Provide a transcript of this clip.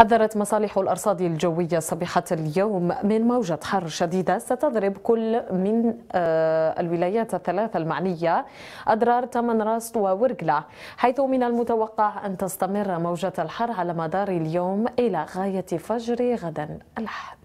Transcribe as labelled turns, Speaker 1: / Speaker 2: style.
Speaker 1: حذرت مصالح الأرصاد الجوية صبيحة اليوم من موجة حر شديدة ستضرب كل من آه، الولايات الثلاثة المعنية أدرار تمن راست وورقلة حيث من المتوقع أن تستمر موجة الحر على مدار اليوم إلى غاية فجر غدا الأحد